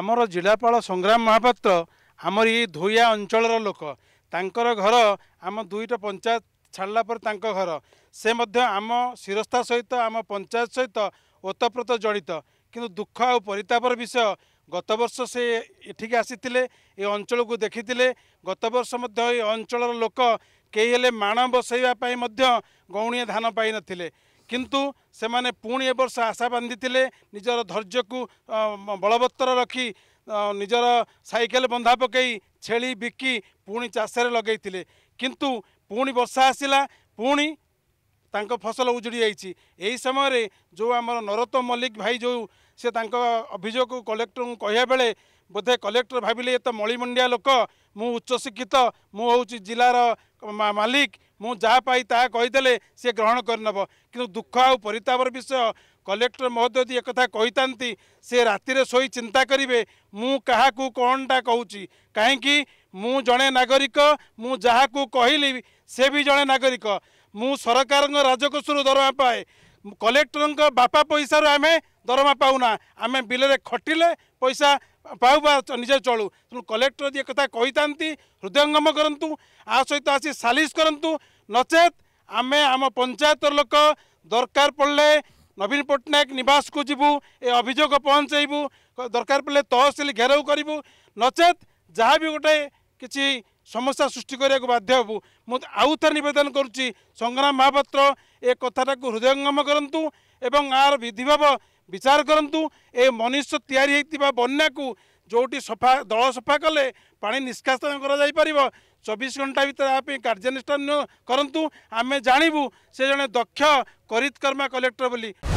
ଆମର ଜିଲ୍ଲାପାଳ ସଂଗ୍ରାମ ମହାପାତ୍ର ଆମର ଏଇ ଧୋଇଆ ଅଞ୍ଚଳର ଲୋକ ତାଙ୍କର ଘର ଆମ ଦୁଇଟା ପଞ୍ଚାୟତ ଛାଡ଼ିଲା ପରେ ତାଙ୍କ ଘର ସେ ମଧ୍ୟ ଆମ ଶିରସ୍ତା ସହିତ ଆମ ପଞ୍ଚାୟତ ସହିତ ଓତପ୍ରୋତ ଜଡ଼ିତ କିନ୍ତୁ ଦୁଃଖ ଆଉ ପରିତାପର ବିଷୟ ଗତବର୍ଷ ସେ ଏଠିକି ଆସିଥିଲେ ଏ ଅଞ୍ଚଳକୁ ଦେଖିଥିଲେ ଗତବର୍ଷ ମଧ୍ୟ ଏ ଅଞ୍ଚଳର ଲୋକ କେହି ହେଲେ ମାଣ ବସାଇବା ପାଇଁ ମଧ୍ୟ ଗୌଣୀୟ ଧାନ ପାଇନଥିଲେ କିନ୍ତୁ ସେମାନେ ପୁଣି ଏ ବର୍ଷ ଆଶା ବାନ୍ଧିଥିଲେ ନିଜର ଧୈର୍ଯ୍ୟକୁ ବଳବତ୍ତର ରଖି ନିଜର ସାଇକେଲ ବନ୍ଧା ପକାଇ ଛେଳି ବିକି ପୁଣି ଚାଷରେ ଲଗାଇଥିଲେ କିନ୍ତୁ ପୁଣି ବର୍ଷା ଆସିଲା ପୁଣି ତାଙ୍କ ଫସଲ ଉଜୁଡ଼ି ଯାଇଛି ଏହି ସମୟରେ ଯେଉଁ ଆମର ନରତ ମଲ୍ଲିକ ଭାଇ ଯେଉଁ ସେ ତାଙ୍କ ଅଭିଯୋଗକୁ କଲେକ୍ଟରଙ୍କୁ କହିବା ବେଳେ ବୋଧେ କଲେକ୍ଟର ଭାବିଲେ ଏତେ ମଳିମଣ୍ଡିଆ ଲୋକ ମୁଁ ଉଚ୍ଚଶିକ୍ଷିତ ମୁଁ ହେଉଛି ଜିଲ୍ଲାର ମାଲିକ ମୁଁ ଯାହା ପାଇ ତାହା କହିଦେଲେ ସେ ଗ୍ରହଣ କରିନେବ କିନ୍ତୁ ଦୁଃଖ ଆଉ ପରିତାପର ବିଷୟ କଲେକ୍ଟର ମହୋଦୟ ଯଦି ଏକଥା କହିଥାନ୍ତି ସେ ରାତିରେ ଶୋଇ ଚିନ୍ତା କରିବେ ମୁଁ କାହାକୁ କ'ଣଟା କହୁଛି କାହିଁକି ମୁଁ ଜଣେ ନାଗରିକ ମୁଁ ଯାହାକୁ କହିଲି ସେ ବି ଜଣେ ନାଗରିକ ମୁଁ ସରକାରଙ୍କ ରାଜକୋଷରୁ ଦରମା ପାଏ କଲେକ୍ଟରଙ୍କ ବାପା ପଇସାରୁ ଆମେ ଦରମା ପାଉନା ଆମେ ବିଲରେ ଖଟିଲେ ପଇସା ପାଉ ବା ନିଜେ ଚଳୁ ତେଣୁ କଲେକ୍ଟର ଯଦି କଥା କହିଥାନ୍ତି ହୃଦୟଙ୍ଗମ କରନ୍ତୁ ଆ ସହିତ ଆସି ସାଲିସ କରନ୍ତୁ ନଚେତ ଆମେ ଆମ ପଞ୍ଚାୟତର ଲୋକ ଦରକାର ପଡ଼ିଲେ ନବୀନ ପଟ୍ଟନାୟକ ନିବାସକୁ ଯିବୁ ଏ ଅଭିଯୋଗ ପହଞ୍ଚାଇବୁ ଦରକାର ପଡ଼ିଲେ ତହସିଲ ଘେରାଉ କରିବୁ ନଚେତ ଯାହା ବି ଗୋଟେ କିଛି ସମସ୍ୟା ସୃଷ୍ଟି କରିବାକୁ ବାଧ୍ୟ ହେବୁ ମୁଁ ଆଉ ଥରେ ନିବେଦନ କରୁଛି ସଂଗ୍ରାମ ମହାପାତ୍ର ଏ କଥାଟାକୁ ହୃଦୟଙ୍ଗମ କରନ୍ତୁ ଏବଂ ଆର ବିଧିଭାବ ବିଚାର କରନ୍ତୁ ଏ ମନୁଷ୍ୟ ତିଆରି ହୋଇଥିବା ବନ୍ୟାକୁ ଯେଉଁଠି ସଫା ଦଳ ସଫା କଲେ ପାଣି ନିଷ୍କାସନ କରାଯାଇପାରିବ ଚବିଶ ଘଣ୍ଟା ଭିତରେ ଏହା ପାଇଁ କାର୍ଯ୍ୟାନୁଷ୍ଠାନ କରନ୍ତୁ ଆମେ ଜାଣିବୁ ସେ ଜଣେ ଦକ୍ଷ କରିତକର୍ମା କଲେକ୍ଟର ବୋଲି